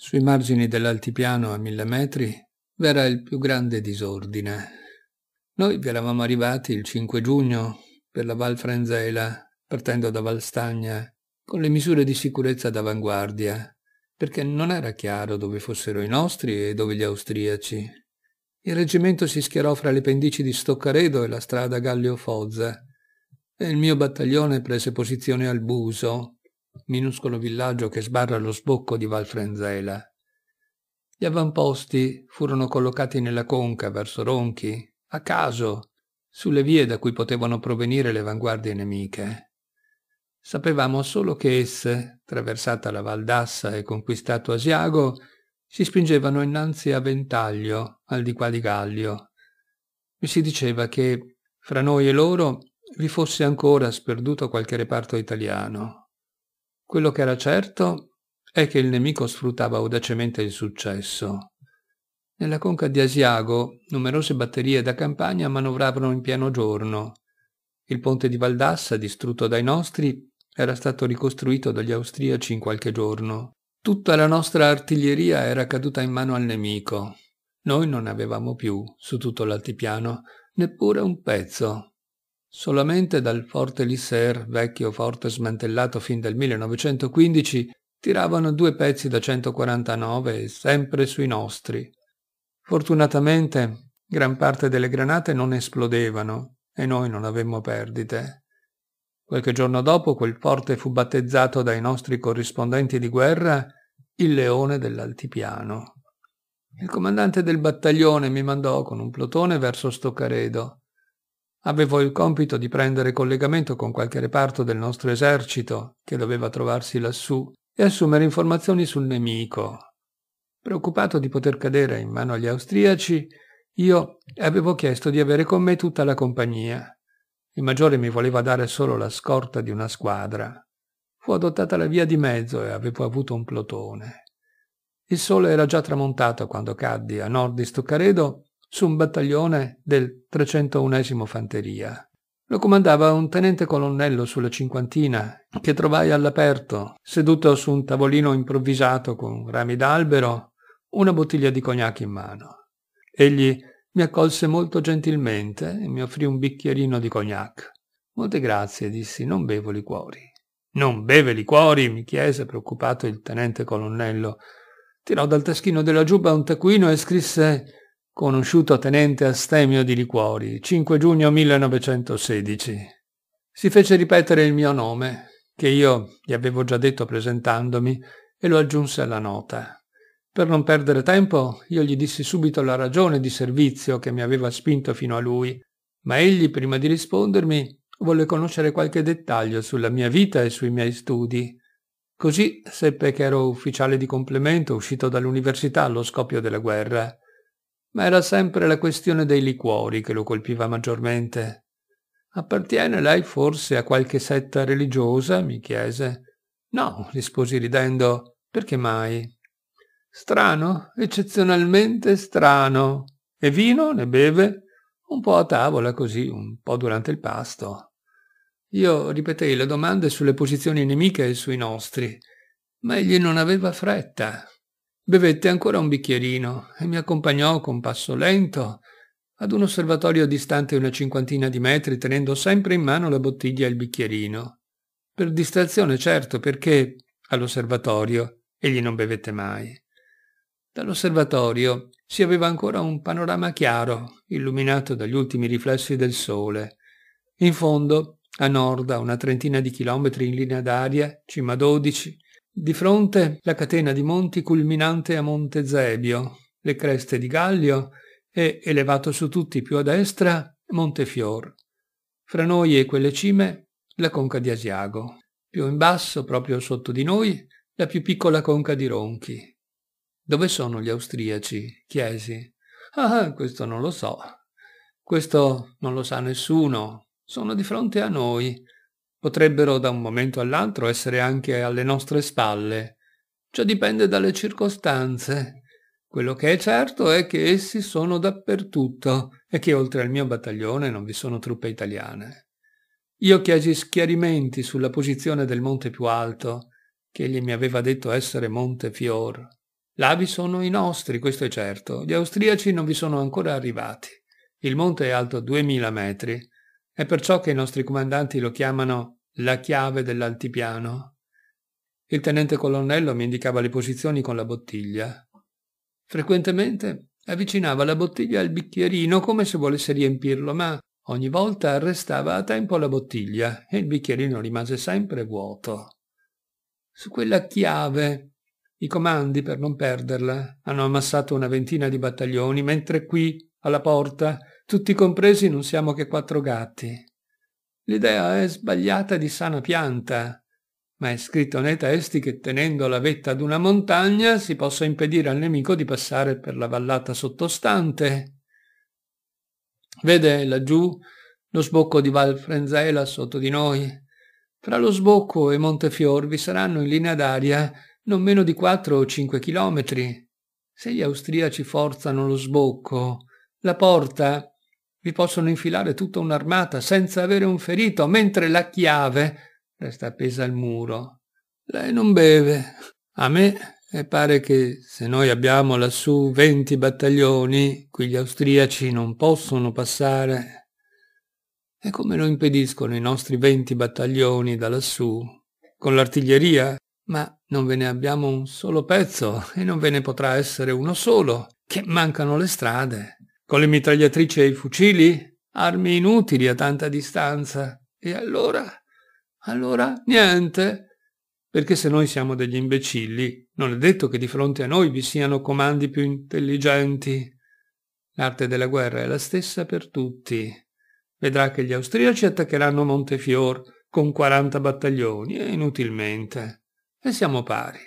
Sui margini dell'altipiano a mille metri v'era il più grande disordine. Noi vi eravamo arrivati il 5 giugno per la Val Frenzela, partendo da Valstagna, con le misure di sicurezza d'avanguardia, perché non era chiaro dove fossero i nostri e dove gli austriaci. Il reggimento si schierò fra le pendici di Stoccaredo e la strada Gallio Fozza, e il mio battaglione prese posizione al Buso, minuscolo villaggio che sbarra lo sbocco di Val Frenzela. Gli avamposti furono collocati nella conca verso Ronchi, a caso, sulle vie da cui potevano provenire le vanguardie nemiche. Sapevamo solo che esse, traversata la Val d'Assa e conquistato Asiago, si spingevano innanzi a Ventaglio, al di qua di Gallio. Mi si diceva che, fra noi e loro, vi fosse ancora sperduto qualche reparto italiano. Quello che era certo è che il nemico sfruttava audacemente il successo. Nella conca di Asiago numerose batterie da campagna manovravano in pieno giorno. Il ponte di Valdassa, distrutto dai nostri, era stato ricostruito dagli austriaci in qualche giorno. Tutta la nostra artiglieria era caduta in mano al nemico. Noi non avevamo più, su tutto l'altipiano, neppure un pezzo. Solamente dal forte Lisser, vecchio forte smantellato fin dal 1915, tiravano due pezzi da 149 sempre sui nostri. Fortunatamente gran parte delle granate non esplodevano e noi non avemmo perdite. Qualche giorno dopo quel forte fu battezzato dai nostri corrispondenti di guerra il leone dell'altipiano. Il comandante del battaglione mi mandò con un plotone verso Stoccaredo. Avevo il compito di prendere collegamento con qualche reparto del nostro esercito che doveva trovarsi lassù e assumere informazioni sul nemico. Preoccupato di poter cadere in mano agli austriaci, io avevo chiesto di avere con me tutta la compagnia. Il maggiore mi voleva dare solo la scorta di una squadra. Fu adottata la via di mezzo e avevo avuto un plotone. Il sole era già tramontato quando caddi a nord di Stoccaredo su un battaglione del 301 Fanteria. Lo comandava un tenente colonnello sulla cinquantina, che trovai all'aperto, seduto su un tavolino improvvisato con rami d'albero, una bottiglia di cognac in mano. Egli mi accolse molto gentilmente e mi offrì un bicchierino di cognac. Molte grazie, dissi, non bevo liquori. Non beve liquori? mi chiese preoccupato il tenente colonnello. Tirò dal taschino della giubba un taccuino e scrisse conosciuto tenente Astemio di Liquori, 5 giugno 1916. Si fece ripetere il mio nome, che io gli avevo già detto presentandomi, e lo aggiunse alla nota. Per non perdere tempo, io gli dissi subito la ragione di servizio che mi aveva spinto fino a lui, ma egli, prima di rispondermi, volle conoscere qualche dettaglio sulla mia vita e sui miei studi. Così seppe che ero ufficiale di complemento uscito dall'università allo scoppio della guerra ma era sempre la questione dei liquori che lo colpiva maggiormente. Appartiene lei forse a qualche setta religiosa? mi chiese. No, risposi ridendo. Perché mai? Strano, eccezionalmente strano. E vino ne beve? Un po' a tavola così, un po' durante il pasto. Io ripetei le domande sulle posizioni nemiche e sui nostri, ma egli non aveva fretta. Bevette ancora un bicchierino e mi accompagnò con passo lento ad un osservatorio distante una cinquantina di metri tenendo sempre in mano la bottiglia e il bicchierino. Per distrazione certo, perché all'osservatorio egli non bevette mai. Dall'osservatorio si aveva ancora un panorama chiaro, illuminato dagli ultimi riflessi del sole. In fondo, a nord, a una trentina di chilometri in linea d'aria, cima 12, di fronte la catena di monti culminante a Monte Zebio, le creste di Gallio e, elevato su tutti più a destra, Montefior. Fra noi e quelle cime, la conca di Asiago. Più in basso, proprio sotto di noi, la più piccola conca di Ronchi. Dove sono gli austriaci? chiesi. Ah, questo non lo so. Questo non lo sa nessuno. Sono di fronte a noi potrebbero da un momento all'altro essere anche alle nostre spalle. Ciò dipende dalle circostanze. Quello che è certo è che essi sono dappertutto e che oltre al mio battaglione non vi sono truppe italiane. Io chiesi schiarimenti sulla posizione del monte più alto, che egli mi aveva detto essere Monte Fior. Là vi sono i nostri, questo è certo. Gli austriaci non vi sono ancora arrivati. Il monte è alto 2000 metri è perciò che i nostri comandanti lo chiamano la chiave dell'altipiano. Il tenente colonnello mi indicava le posizioni con la bottiglia. Frequentemente avvicinava la bottiglia al bicchierino come se volesse riempirlo, ma ogni volta arrestava a tempo la bottiglia e il bicchierino rimase sempre vuoto. Su quella chiave i comandi, per non perderla, hanno ammassato una ventina di battaglioni, mentre qui, alla porta, tutti compresi non siamo che quattro gatti. L'idea è sbagliata di sana pianta, ma è scritto nei testi che tenendo la vetta ad una montagna si possa impedire al nemico di passare per la vallata sottostante. Vede laggiù lo sbocco di Val Frenzela sotto di noi. Fra lo sbocco e Montefior vi saranno in linea d'aria non meno di quattro o cinque chilometri. Se gli austriaci forzano lo sbocco, la porta vi possono infilare tutta un'armata senza avere un ferito, mentre la chiave resta appesa al muro. Lei non beve. A me e pare che se noi abbiamo lassù venti battaglioni, qui gli austriaci non possono passare. E come lo impediscono i nostri venti battaglioni da lassù? Con l'artiglieria? Ma non ve ne abbiamo un solo pezzo e non ve ne potrà essere uno solo, che mancano le strade. Con le mitragliatrici e i fucili? Armi inutili a tanta distanza. E allora? Allora niente. Perché se noi siamo degli imbecilli, non è detto che di fronte a noi vi siano comandi più intelligenti. L'arte della guerra è la stessa per tutti. Vedrà che gli austriaci attaccheranno Montefior con 40 battaglioni e eh, inutilmente. E siamo pari.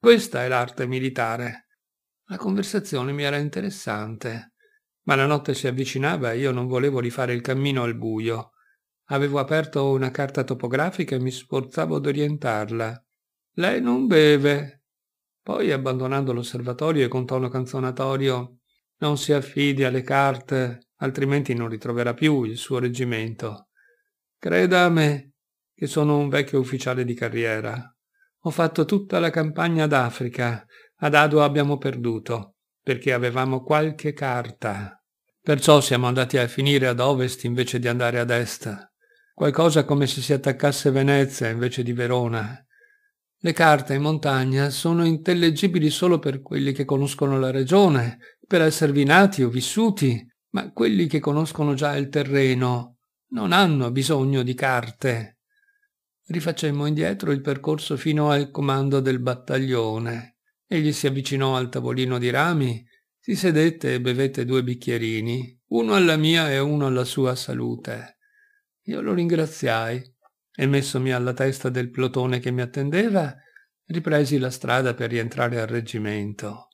Questa è l'arte militare. La conversazione mi era interessante. Ma la notte si avvicinava e io non volevo rifare il cammino al buio. Avevo aperto una carta topografica e mi sforzavo di orientarla. Lei non beve. Poi, abbandonando l'osservatorio e con tono canzonatorio, non si affidi alle carte, altrimenti non ritroverà più il suo reggimento. Creda a me, che sono un vecchio ufficiale di carriera. Ho fatto tutta la campagna d'Africa, ad Ado abbiamo perduto perché avevamo qualche carta. Perciò siamo andati a finire ad ovest invece di andare ad est. Qualcosa come se si attaccasse Venezia invece di Verona. Le carte in montagna sono intellegibili solo per quelli che conoscono la regione, per esservi nati o vissuti, ma quelli che conoscono già il terreno non hanno bisogno di carte. Rifacemmo indietro il percorso fino al comando del battaglione. Egli si avvicinò al tavolino di rami, si sedette e bevette due bicchierini, uno alla mia e uno alla sua salute. Io lo ringraziai e messomi alla testa del plotone che mi attendeva, ripresi la strada per rientrare al reggimento.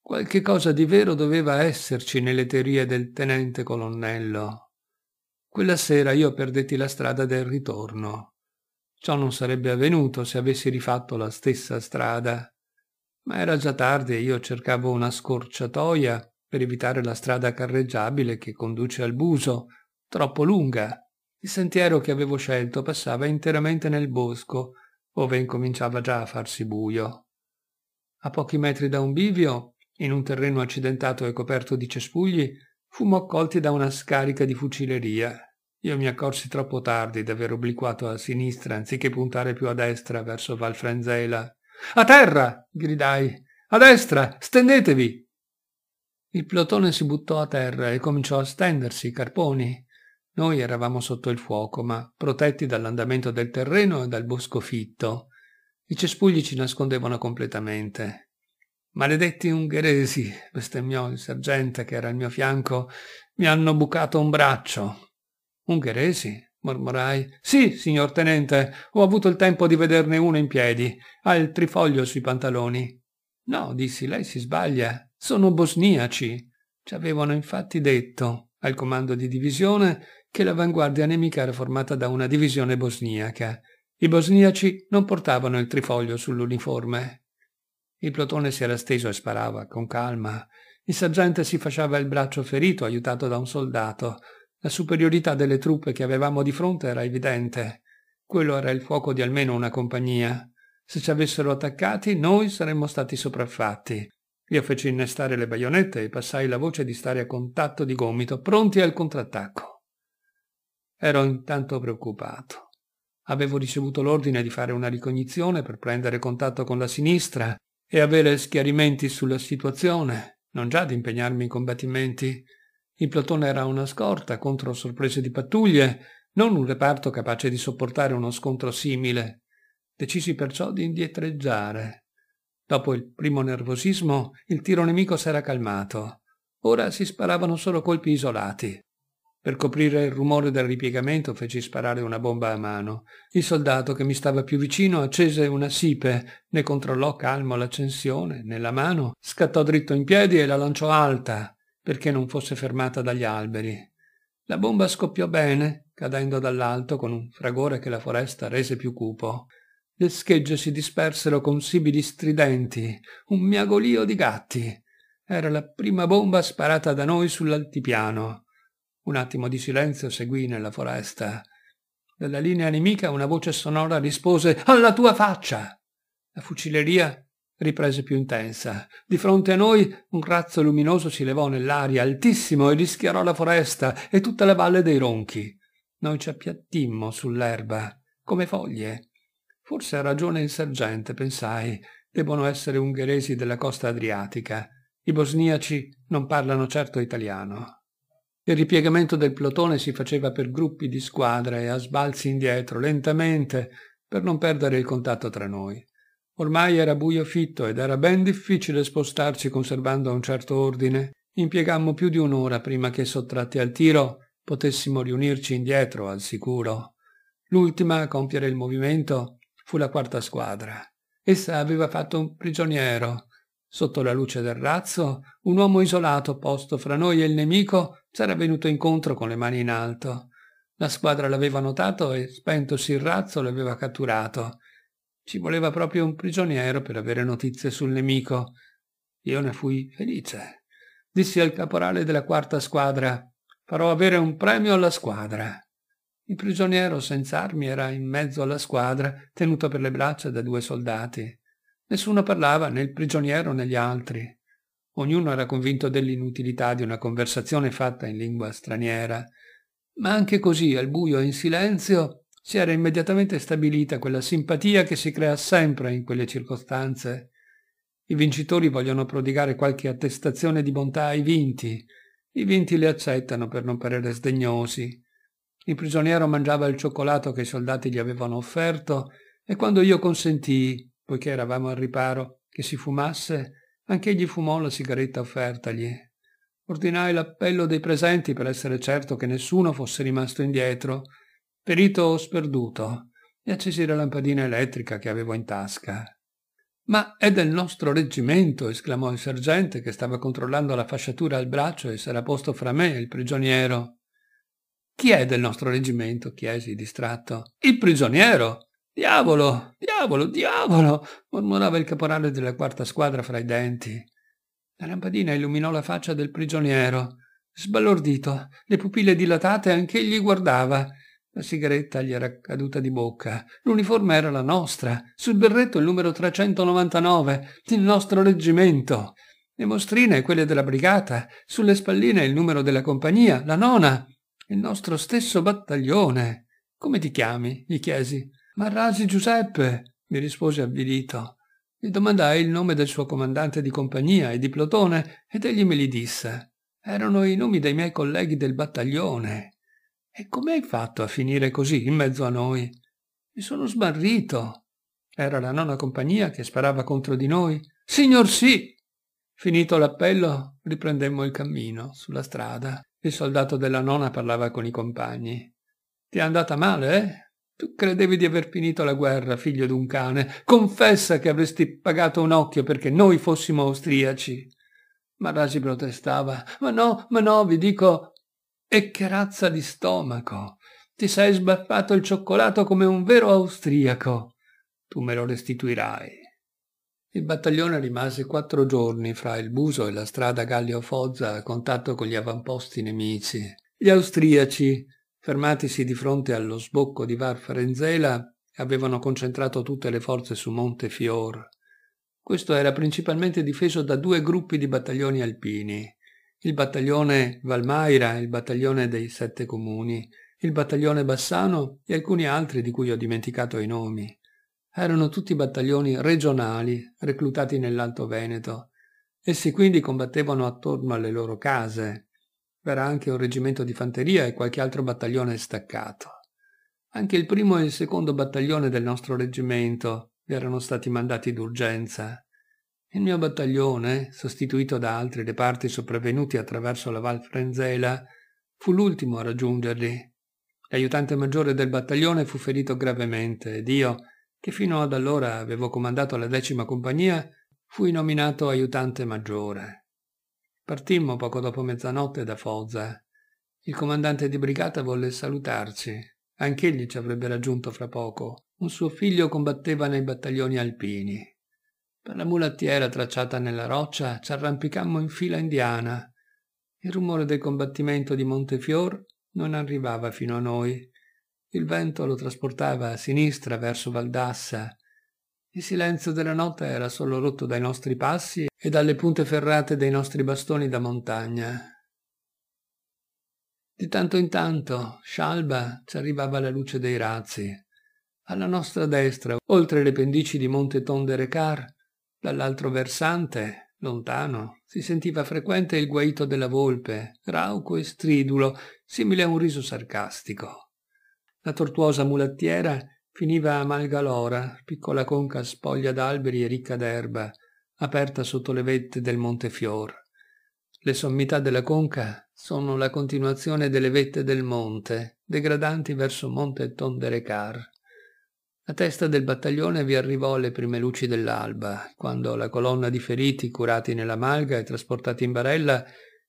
Qualche cosa di vero doveva esserci nelle teorie del tenente colonnello. Quella sera io perdetti la strada del ritorno. Ciò non sarebbe avvenuto se avessi rifatto la stessa strada. Ma era già tardi e io cercavo una scorciatoia per evitare la strada carreggiabile che conduce al buso, troppo lunga. Il sentiero che avevo scelto passava interamente nel bosco, ove incominciava già a farsi buio. A pochi metri da un bivio, in un terreno accidentato e coperto di cespugli, fummo accolti da una scarica di fucileria io mi accorsi troppo tardi d'aver obliquato a sinistra anziché puntare più a destra verso Valfrenzela. A terra! gridai. A destra! Stendetevi! Il plotone si buttò a terra e cominciò a stendersi, carponi. Noi eravamo sotto il fuoco, ma protetti dall'andamento del terreno e dal bosco fitto. I cespugli ci nascondevano completamente. Maledetti ungheresi, bestemmiò il sergente che era al mio fianco, mi hanno bucato un braccio. Ungheresi? mormorai. Sì, signor tenente, ho avuto il tempo di vederne uno in piedi. Ha il trifoglio sui pantaloni. No, dissi, lei si sbaglia. Sono bosniaci. Ci avevano infatti detto, al comando di divisione, che l'avanguardia nemica era formata da una divisione bosniaca. I bosniaci non portavano il trifoglio sull'uniforme. Il plotone si era steso e sparava con calma. Il sergente si fasciava il braccio ferito, aiutato da un soldato. La superiorità delle truppe che avevamo di fronte era evidente. Quello era il fuoco di almeno una compagnia. Se ci avessero attaccati, noi saremmo stati sopraffatti. Io feci innestare le baionette e passai la voce di stare a contatto di gomito, pronti al contrattacco. Ero intanto preoccupato. Avevo ricevuto l'ordine di fare una ricognizione per prendere contatto con la sinistra e avere schiarimenti sulla situazione, non già di impegnarmi in combattimenti. Il plotone era una scorta contro sorprese di pattuglie, non un reparto capace di sopportare uno scontro simile. Decisi perciò di indietreggiare. Dopo il primo nervosismo, il tiro nemico s'era calmato. Ora si sparavano solo colpi isolati. Per coprire il rumore del ripiegamento feci sparare una bomba a mano. Il soldato che mi stava più vicino accese una sipe, ne controllò calmo l'accensione nella mano, scattò dritto in piedi e la lanciò alta perché non fosse fermata dagli alberi. La bomba scoppiò bene, cadendo dall'alto con un fragore che la foresta rese più cupo. Le schegge si dispersero con sibili stridenti, un miagolio di gatti. Era la prima bomba sparata da noi sull'altipiano. Un attimo di silenzio seguì nella foresta. Dalla linea nemica una voce sonora rispose Alla tua faccia! La fucileria riprese più intensa. Di fronte a noi un razzo luminoso si levò nell'aria altissimo e rischiarò la foresta e tutta la valle dei ronchi. Noi ci appiattimmo sull'erba, come foglie. Forse ha ragione il sergente, pensai, debbono essere ungheresi della costa adriatica. I bosniaci non parlano certo italiano. Il ripiegamento del plotone si faceva per gruppi di squadre e a sbalzi indietro, lentamente, per non perdere il contatto tra noi. Ormai era buio fitto ed era ben difficile spostarci conservando un certo ordine. Impiegammo più di un'ora prima che, sottratti al tiro, potessimo riunirci indietro, al sicuro. L'ultima a compiere il movimento fu la quarta squadra. Essa aveva fatto un prigioniero. Sotto la luce del razzo, un uomo isolato posto fra noi e il nemico s'era venuto incontro con le mani in alto. La squadra l'aveva notato e, spentosi il razzo, l'aveva catturato ci voleva proprio un prigioniero per avere notizie sul nemico. Io ne fui felice. Dissi al caporale della quarta squadra, farò avere un premio alla squadra. Il prigioniero senza armi era in mezzo alla squadra, tenuto per le braccia da due soldati. Nessuno parlava né il prigioniero né gli altri. Ognuno era convinto dell'inutilità di una conversazione fatta in lingua straniera. Ma anche così, al buio e in silenzio, si era immediatamente stabilita quella simpatia che si crea sempre in quelle circostanze. I vincitori vogliono prodigare qualche attestazione di bontà ai vinti. I vinti le accettano per non parere sdegnosi. Il prigioniero mangiava il cioccolato che i soldati gli avevano offerto e quando io consentii, poiché eravamo al riparo, che si fumasse, anche egli fumò la sigaretta offertagli. Ordinai l'appello dei presenti per essere certo che nessuno fosse rimasto indietro perito sperduto, e accesi la lampadina elettrica che avevo in tasca. Ma è del nostro reggimento, esclamò il sergente che stava controllando la fasciatura al braccio e s'era posto fra me e il prigioniero. Chi è del nostro reggimento? chiesi distratto. Il prigioniero! Diavolo, diavolo, diavolo! mormorava il caporale della quarta squadra fra i denti. La lampadina illuminò la faccia del prigioniero. Sbalordito, le pupille dilatate, anch'egli guardava. La sigaretta gli era caduta di bocca. L'uniforme era la nostra. Sul berretto il numero 399, il nostro reggimento. Le mostrine quelle della brigata, sulle spalline il numero della compagnia, la nona, il nostro stesso battaglione. Come ti chiami? gli chiesi. Marrasi Giuseppe, mi rispose avvilito. Gli domandai il nome del suo comandante di compagnia e di plotone ed egli me li disse. Erano i nomi dei miei colleghi del battaglione. E come hai fatto a finire così in mezzo a noi? Mi sono smarrito. Era la nona compagnia che sparava contro di noi. Signor sì! Finito l'appello, riprendemmo il cammino sulla strada. Il soldato della nona parlava con i compagni. Ti è andata male, eh? Tu credevi di aver finito la guerra, figlio d'un cane. Confessa che avresti pagato un occhio perché noi fossimo austriaci. Marasi protestava. Ma no, ma no, vi dico, e che razza di stomaco! Ti sei sbaffato il cioccolato come un vero austriaco. Tu me lo restituirai. Il battaglione rimase quattro giorni fra il buso e la strada Gallio-Fozza a contatto con gli avamposti nemici. Gli austriaci, fermatisi di fronte allo sbocco di Varfarenzela, avevano concentrato tutte le forze su Monte Fior. Questo era principalmente difeso da due gruppi di battaglioni alpini il battaglione Valmaira, il battaglione dei Sette Comuni, il battaglione Bassano e alcuni altri di cui ho dimenticato i nomi. Erano tutti battaglioni regionali reclutati nell'Alto Veneto. Essi quindi combattevano attorno alle loro case. Verrà anche un reggimento di fanteria e qualche altro battaglione staccato. Anche il primo e il secondo battaglione del nostro reggimento erano stati mandati d'urgenza. Il mio battaglione, sostituito da altri reparti sopravvenuti attraverso la Val Frenzela, fu l'ultimo a raggiungerli. L'aiutante maggiore del battaglione ed fu ferito gravemente ed io, che fino ad allora avevo comandato la decima compagnia, fui nominato aiutante maggiore. Partimmo poco dopo mezzanotte da Fozza. Il comandante di brigata volle salutarci. Anch'egli ci avrebbe raggiunto fra poco. Un suo figlio combatteva nei battaglioni alpini. Per la mulattiera tracciata nella roccia ci arrampicammo in fila indiana. Il rumore del combattimento di Montefior non arrivava fino a noi. Il vento lo trasportava a sinistra verso Valdassa. Il silenzio della notte era solo rotto dai nostri passi e dalle punte ferrate dei nostri bastoni da montagna. Di tanto in tanto, scialba, ci arrivava la luce dei razzi. Alla nostra destra, oltre le pendici di Monte Tonderecar, Dall'altro versante, lontano, si sentiva frequente il guaito della volpe, rauco e stridulo, simile a un riso sarcastico. La tortuosa mulattiera finiva a Malgalora, piccola conca spoglia d'alberi e ricca d'erba, aperta sotto le vette del Monte Fior. Le sommità della conca sono la continuazione delle vette del monte, degradanti verso Monte Tonderecar. La testa del battaglione vi arrivò alle prime luci dell'alba, quando la colonna di feriti curati nella malga e trasportati in barella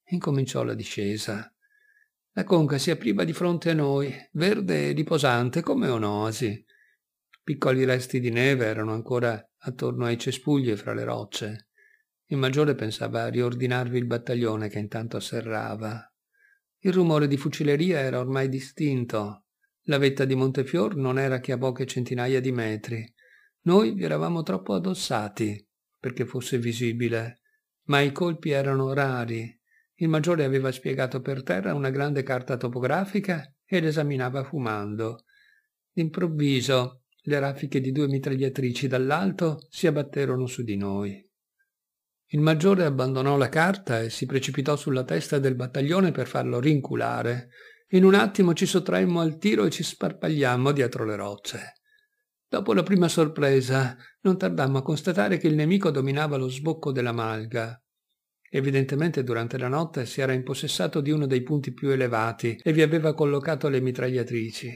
incominciò la discesa. La conca si apriva di fronte a noi, verde e riposante come un'oasi. Piccoli resti di neve erano ancora attorno ai cespugli fra le rocce. Il maggiore pensava a riordinarvi il battaglione che intanto serrava. Il rumore di fucileria era ormai distinto, la vetta di Montefior non era che a poche centinaia di metri. Noi vi eravamo troppo addossati perché fosse visibile, ma i colpi erano rari. Il maggiore aveva spiegato per terra una grande carta topografica ed esaminava fumando. D'improvviso le raffiche di due mitragliatrici dall'alto si abbatterono su di noi. Il maggiore abbandonò la carta e si precipitò sulla testa del battaglione per farlo rinculare. In un attimo ci sottraemmo al tiro e ci sparpagliammo dietro le rocce. Dopo la prima sorpresa, non tardammo a constatare che il nemico dominava lo sbocco della malga. Evidentemente durante la notte si era impossessato di uno dei punti più elevati e vi aveva collocato le mitragliatrici.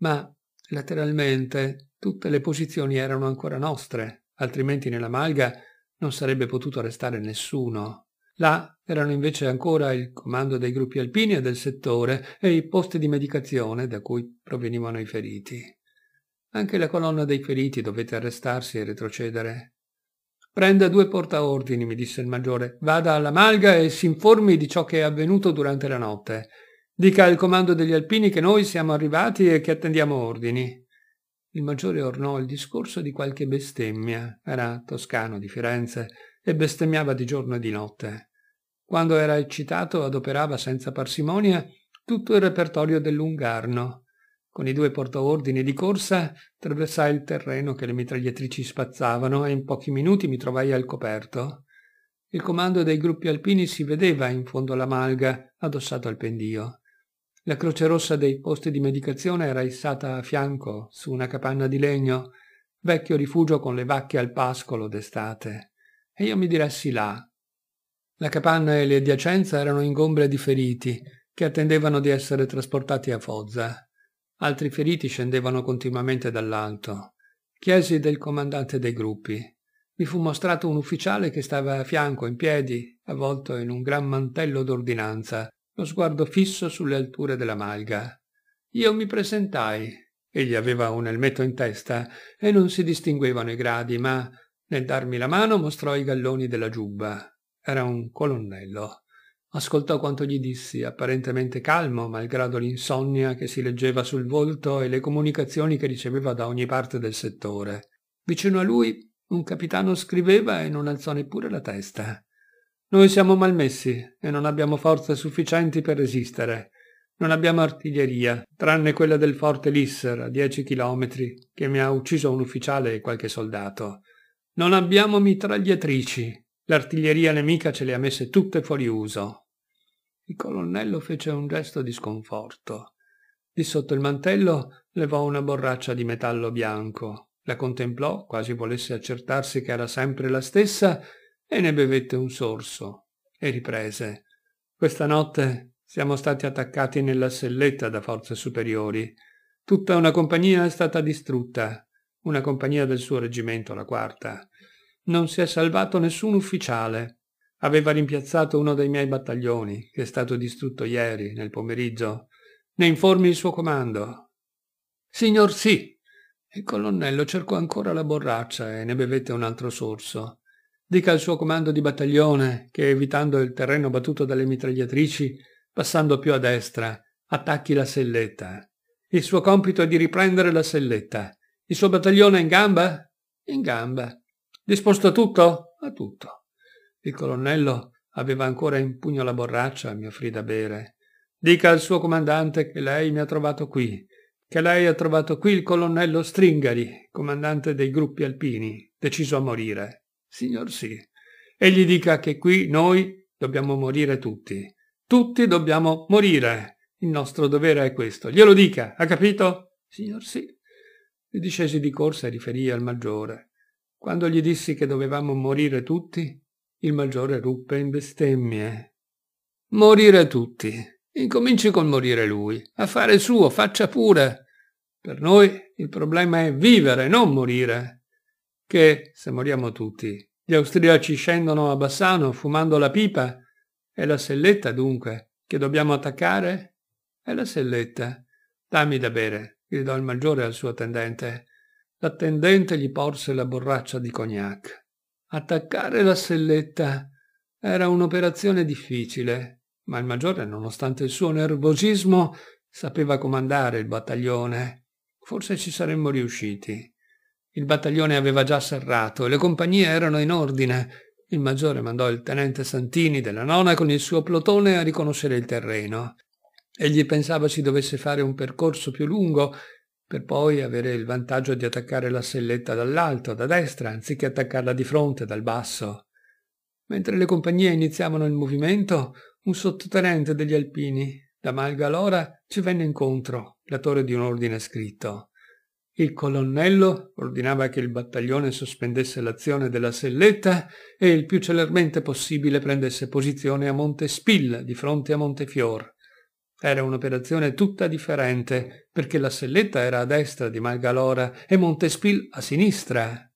Ma, lateralmente, tutte le posizioni erano ancora nostre, altrimenti nella malga non sarebbe potuto restare nessuno. Là erano invece ancora il comando dei gruppi alpini e del settore e i posti di medicazione da cui provenivano i feriti. Anche la colonna dei feriti dovette arrestarsi e retrocedere. Prenda due portaordini, mi disse il maggiore. Vada alla malga e si informi di ciò che è avvenuto durante la notte. Dica al comando degli alpini che noi siamo arrivati e che attendiamo ordini. Il maggiore ornò il discorso di qualche bestemmia. Era toscano di Firenze e bestemmiava di giorno e di notte. Quando era eccitato adoperava senza parsimonia tutto il repertorio dell'Ungarno. Con i due portaordini di corsa attraversai il terreno che le mitragliatrici spazzavano e in pochi minuti mi trovai al coperto. Il comando dei gruppi alpini si vedeva in fondo alla malga, addossato al pendio. La croce rossa dei posti di medicazione era issata a fianco, su una capanna di legno, vecchio rifugio con le vacche al pascolo d'estate e io mi diressi là. La capanna e le adiacenze erano ingombre di feriti, che attendevano di essere trasportati a Fozza. Altri feriti scendevano continuamente dall'alto. Chiesi del comandante dei gruppi. Mi fu mostrato un ufficiale che stava a fianco, in piedi, avvolto in un gran mantello d'ordinanza, lo sguardo fisso sulle alture della malga. Io mi presentai. Egli aveva un elmetto in testa e non si distinguevano i gradi, ma nel darmi la mano mostrò i galloni della giubba. Era un colonnello. Ascoltò quanto gli dissi, apparentemente calmo, malgrado l'insonnia che si leggeva sul volto e le comunicazioni che riceveva da ogni parte del settore. Vicino a lui un capitano scriveva e non alzò neppure la testa. Noi siamo malmessi e non abbiamo forze sufficienti per resistere. Non abbiamo artiglieria, tranne quella del forte Lisser a dieci chilometri, che mi ha ucciso un ufficiale e qualche soldato. Non abbiamo mitragliatrici. L'artiglieria nemica ce le ha messe tutte fuori uso. Il colonnello fece un gesto di sconforto. Di sotto il mantello levò una borraccia di metallo bianco, la contemplò, quasi volesse accertarsi che era sempre la stessa, e ne bevette un sorso, e riprese. Questa notte siamo stati attaccati nella selletta da forze superiori. Tutta una compagnia è stata distrutta, una compagnia del suo reggimento, la quarta. Non si è salvato nessun ufficiale. Aveva rimpiazzato uno dei miei battaglioni, che è stato distrutto ieri, nel pomeriggio. Ne informi il suo comando. Signor sì. Il colonnello cercò ancora la borraccia e ne bevette un altro sorso. Dica al suo comando di battaglione che, evitando il terreno battuto dalle mitragliatrici, passando più a destra, attacchi la selletta. Il suo compito è di riprendere la selletta. Il suo battaglione in gamba? In gamba. Disposto a tutto? A tutto. Il colonnello aveva ancora in pugno la borraccia e mi offrì da bere. Dica al suo comandante che lei mi ha trovato qui, che lei ha trovato qui il colonnello Stringari, comandante dei gruppi alpini, deciso a morire. Signor sì. E gli dica che qui noi dobbiamo morire tutti. Tutti dobbiamo morire. Il nostro dovere è questo. Glielo dica, ha capito? Signor sì e discesi di corsa e riferii al maggiore. Quando gli dissi che dovevamo morire tutti, il maggiore ruppe in bestemmie. Morire tutti. Incominci col morire lui. A fare suo, faccia pure. Per noi il problema è vivere, non morire. Che, se moriamo tutti, gli austriaci scendono a Bassano fumando la pipa. È la selletta, dunque, che dobbiamo attaccare? È la selletta. Dammi da bere gridò il maggiore al suo attendente. L'attendente gli porse la borraccia di cognac. Attaccare la selletta era un'operazione difficile, ma il maggiore, nonostante il suo nervosismo, sapeva comandare il battaglione. Forse ci saremmo riusciti. Il battaglione aveva già serrato e le compagnie erano in ordine. Il maggiore mandò il tenente Santini della nona con il suo plotone a riconoscere il terreno. Egli pensava si dovesse fare un percorso più lungo per poi avere il vantaggio di attaccare la selletta dall'alto, da destra, anziché attaccarla di fronte, dal basso. Mentre le compagnie iniziavano il movimento, un sottotenente degli alpini, da Malgalora, ci venne incontro, datore di un ordine scritto. Il colonnello ordinava che il battaglione sospendesse l'azione della selletta e il più celermente possibile prendesse posizione a Montespilla, di fronte a Montefior. Era un'operazione tutta differente, perché la selletta era a destra di Margalora e Montespil a sinistra.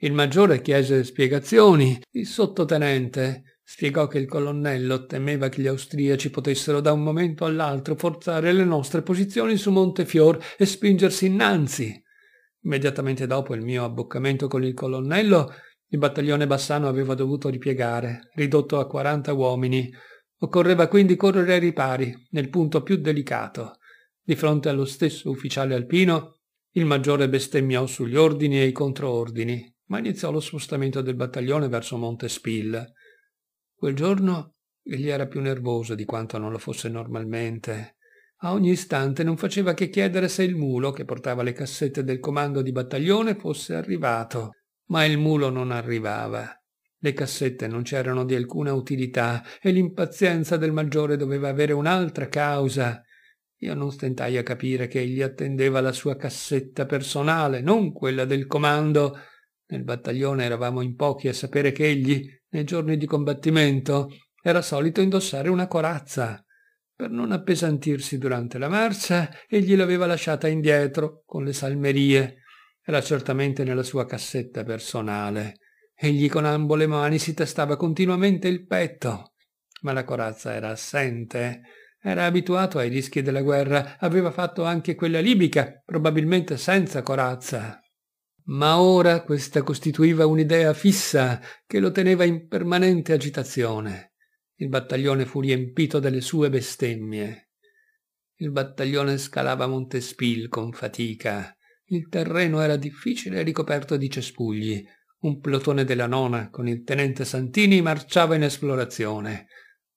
Il maggiore chiese spiegazioni, il sottotenente spiegò che il colonnello temeva che gli austriaci potessero da un momento all'altro forzare le nostre posizioni su Montefior e spingersi innanzi. Immediatamente dopo il mio abboccamento con il colonnello, il battaglione bassano aveva dovuto ripiegare, ridotto a quaranta uomini, Occorreva quindi correre ai ripari, nel punto più delicato. Di fronte allo stesso ufficiale alpino, il maggiore bestemmiò sugli ordini e i controordini, ma iniziò lo spostamento del battaglione verso Monte Spill. Quel giorno egli era più nervoso di quanto non lo fosse normalmente. A ogni istante non faceva che chiedere se il mulo che portava le cassette del comando di battaglione fosse arrivato, ma il mulo non arrivava. Le cassette non c'erano di alcuna utilità e l'impazienza del maggiore doveva avere un'altra causa. Io non stentai a capire che egli attendeva la sua cassetta personale, non quella del comando. Nel battaglione eravamo in pochi a sapere che egli, nei giorni di combattimento, era solito indossare una corazza. Per non appesantirsi durante la marcia, egli l'aveva lasciata indietro, con le salmerie. Era certamente nella sua cassetta personale. Egli con ambo le mani si tastava continuamente il petto, ma la corazza era assente. Era abituato ai rischi della guerra, aveva fatto anche quella libica, probabilmente senza corazza. Ma ora questa costituiva un'idea fissa che lo teneva in permanente agitazione. Il battaglione fu riempito delle sue bestemmie. Il battaglione scalava Montespil con fatica. Il terreno era difficile e ricoperto di cespugli. Un plotone della nona con il tenente Santini marciava in esplorazione.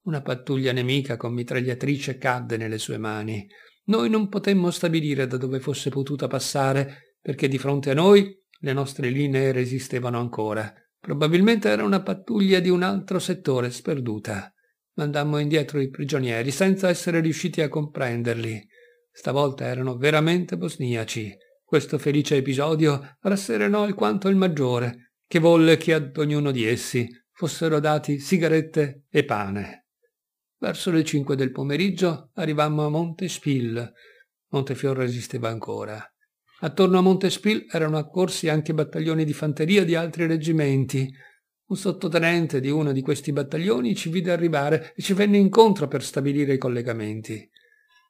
Una pattuglia nemica con mitragliatrice cadde nelle sue mani. Noi non potemmo stabilire da dove fosse potuta passare, perché di fronte a noi le nostre linee resistevano ancora. Probabilmente era una pattuglia di un altro settore sperduta. Mandammo indietro i prigionieri senza essere riusciti a comprenderli. Stavolta erano veramente bosniaci. Questo felice episodio rasserenò alquanto il maggiore, che volle che ad ognuno di essi fossero dati sigarette e pane. Verso le cinque del pomeriggio arrivammo a Montespil. Montefiore esisteva ancora. Attorno a Montespil erano accorsi anche battaglioni di fanteria di altri reggimenti. Un sottotenente di uno di questi battaglioni ci vide arrivare e ci venne incontro per stabilire i collegamenti.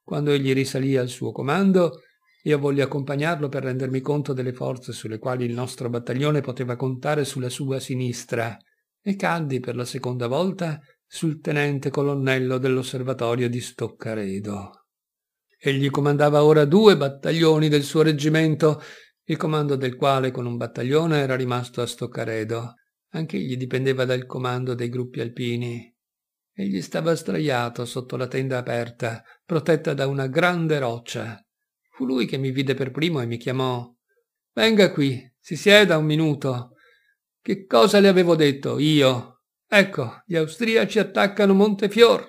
Quando egli risalì al suo comando, io voglio accompagnarlo per rendermi conto delle forze sulle quali il nostro battaglione poteva contare sulla sua sinistra e caddi per la seconda volta sul tenente colonnello dell'osservatorio di Stoccaredo. Egli comandava ora due battaglioni del suo reggimento, il comando del quale con un battaglione era rimasto a Stoccaredo. Anch'egli dipendeva dal comando dei gruppi alpini. Egli stava sdraiato sotto la tenda aperta, protetta da una grande roccia, Fu lui che mi vide per primo e mi chiamò. Venga qui, si sieda un minuto. Che cosa le avevo detto io? Ecco, gli austriaci attaccano Montefior.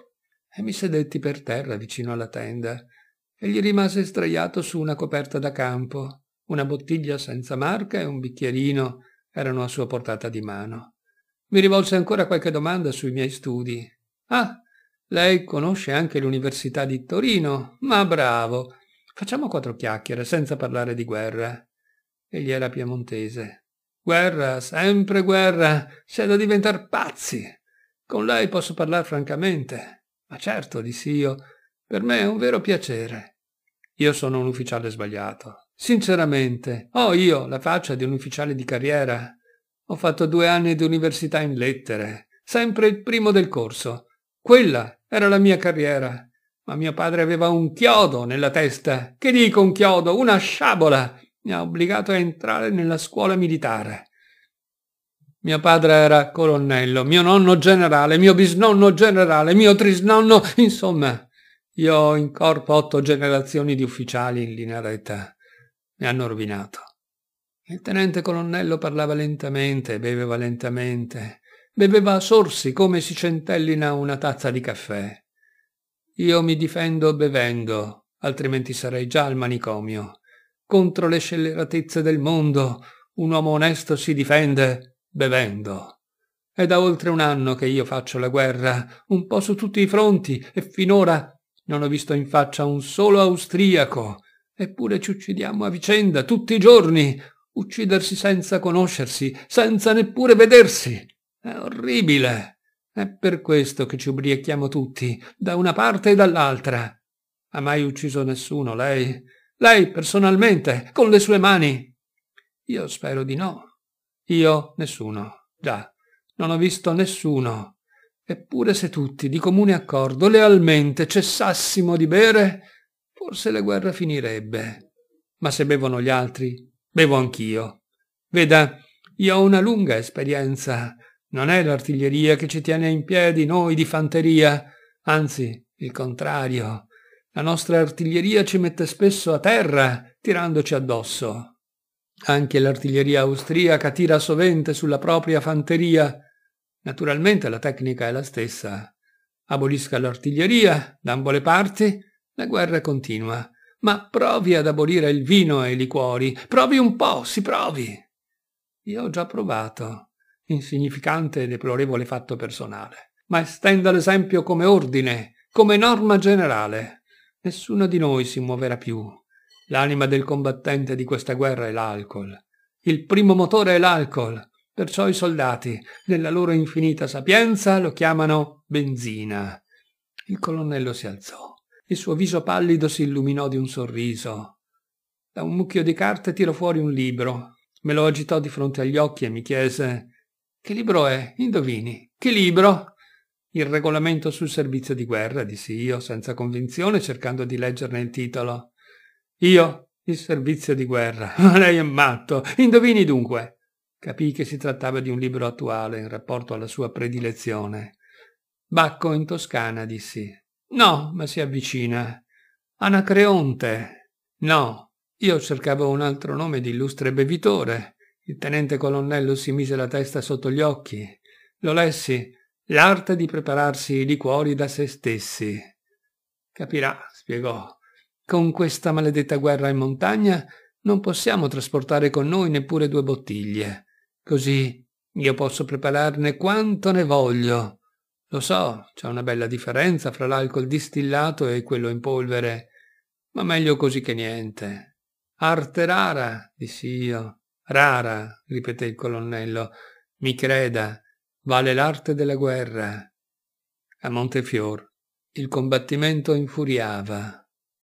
E mi sedetti per terra vicino alla tenda e gli rimase straiato su una coperta da campo. Una bottiglia senza marca e un bicchierino erano a sua portata di mano. Mi rivolse ancora qualche domanda sui miei studi. Ah, lei conosce anche l'Università di Torino? Ma bravo, Facciamo quattro chiacchiere, senza parlare di guerra. Egli era piemontese. Guerra, sempre guerra, c'è da diventare pazzi. Con lei posso parlare francamente. Ma certo, dissi io, per me è un vero piacere. Io sono un ufficiale sbagliato. Sinceramente, ho io la faccia di un ufficiale di carriera. Ho fatto due anni di università in lettere, sempre il primo del corso. Quella era la mia carriera ma mio padre aveva un chiodo nella testa. Che dico un chiodo? Una sciabola! Mi ha obbligato a entrare nella scuola militare. Mio padre era colonnello, mio nonno generale, mio bisnonno generale, mio trisnonno, insomma, io ho in corpo otto generazioni di ufficiali in linea retta. Mi hanno rovinato. Il tenente colonnello parlava lentamente, beveva lentamente, beveva sorsi come si centellina una tazza di caffè. Io mi difendo bevendo, altrimenti sarei già al manicomio. Contro le scelleratezze del mondo, un uomo onesto si difende bevendo. È da oltre un anno che io faccio la guerra, un po' su tutti i fronti, e finora non ho visto in faccia un solo austriaco. Eppure ci uccidiamo a vicenda, tutti i giorni, uccidersi senza conoscersi, senza neppure vedersi. È orribile. È per questo che ci ubriachiamo tutti, da una parte e dall'altra. Ha mai ucciso nessuno, lei? Lei personalmente, con le sue mani? Io spero di no. Io nessuno. Già, non ho visto nessuno. Eppure se tutti, di comune accordo, lealmente cessassimo di bere, forse la guerra finirebbe. Ma se bevono gli altri, bevo anch'io. Veda, io ho una lunga esperienza non è l'artiglieria che ci tiene in piedi, noi di fanteria, anzi, il contrario. La nostra artiglieria ci mette spesso a terra, tirandoci addosso. Anche l'artiglieria austriaca tira sovente sulla propria fanteria. Naturalmente la tecnica è la stessa. Abolisca l'artiglieria, da ambo le parti, la guerra continua. Ma provi ad abolire il vino e i liquori. Provi un po', si provi. Io ho già provato insignificante e deplorevole fatto personale, ma estenda l'esempio come ordine, come norma generale. Nessuno di noi si muoverà più. L'anima del combattente di questa guerra è l'alcol. Il primo motore è l'alcol, perciò i soldati, nella loro infinita sapienza, lo chiamano benzina. Il colonnello si alzò. Il suo viso pallido si illuminò di un sorriso. Da un mucchio di carte tirò fuori un libro. Me lo agitò di fronte agli occhi e mi chiese che libro è? Indovini. Che libro? Il regolamento sul servizio di guerra, dissi io, senza convinzione, cercando di leggerne il titolo. Io? Il servizio di guerra. Ah, lei è matto. Indovini dunque. Capì che si trattava di un libro attuale in rapporto alla sua predilezione. Bacco in Toscana, dissi. No, ma si avvicina. Anacreonte. No, io cercavo un altro nome di illustre bevitore. Il tenente colonnello si mise la testa sotto gli occhi. Lo lessi. L'arte di prepararsi i liquori da se stessi. Capirà, spiegò. Con questa maledetta guerra in montagna non possiamo trasportare con noi neppure due bottiglie. Così io posso prepararne quanto ne voglio. Lo so, c'è una bella differenza fra l'alcol distillato e quello in polvere, ma meglio così che niente. Arte rara, dissi io rara, ripeté il colonnello, mi creda, vale l'arte della guerra. A Montefior il combattimento infuriava.